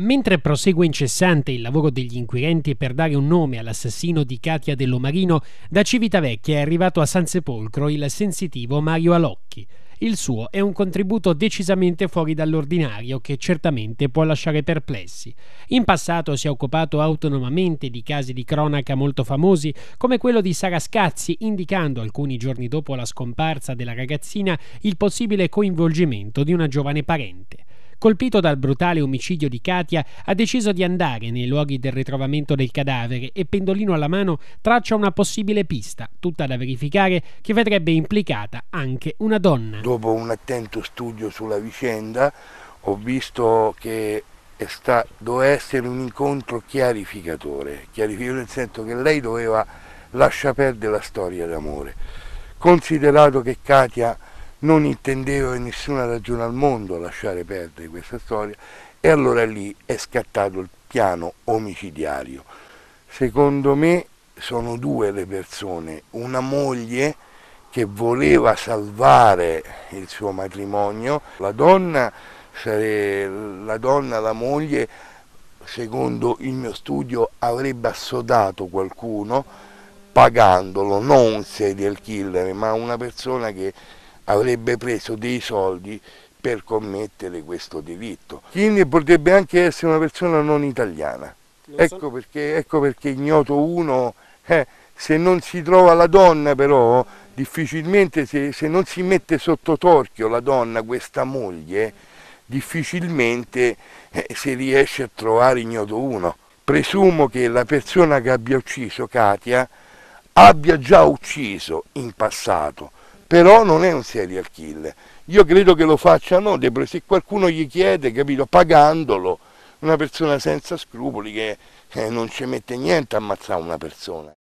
Mentre prosegue incessante il lavoro degli inquirenti per dare un nome all'assassino di Katia Dell'Omarino, da Civitavecchia è arrivato a San Sepolcro il sensitivo Mario Alocchi. Il suo è un contributo decisamente fuori dall'ordinario che certamente può lasciare perplessi. In passato si è occupato autonomamente di casi di cronaca molto famosi, come quello di Sara Scazzi, indicando alcuni giorni dopo la scomparsa della ragazzina il possibile coinvolgimento di una giovane parente colpito dal brutale omicidio di Katia, ha deciso di andare nei luoghi del ritrovamento del cadavere e pendolino alla mano traccia una possibile pista, tutta da verificare, che vedrebbe implicata anche una donna. Dopo un attento studio sulla vicenda, ho visto che sta, doveva essere un incontro chiarificatore, chiarificatore nel senso che lei doveva lasciare perdere la storia d'amore. Considerato che Katia non intendeva in nessuna ragione al mondo lasciare perdere questa storia e allora lì è scattato il piano omicidiario. Secondo me sono due le persone, una moglie che voleva salvare il suo matrimonio, la donna, la, donna, la moglie, secondo il mio studio, avrebbe assodato qualcuno pagandolo, non un serial killer, ma una persona che avrebbe preso dei soldi per commettere questo delitto. Quindi potrebbe anche essere una persona non italiana, ecco perché, ecco perché ignoto uno, eh, se non si trova la donna però, difficilmente se, se non si mette sotto torchio la donna, questa moglie, difficilmente eh, si riesce a trovare ignoto uno. Presumo che la persona che abbia ucciso Katia abbia già ucciso in passato, però non è un serial killer. Io credo che lo facciano, se qualcuno gli chiede, capito, pagandolo, una persona senza scrupoli che eh, non ci mette niente a ammazzare una persona.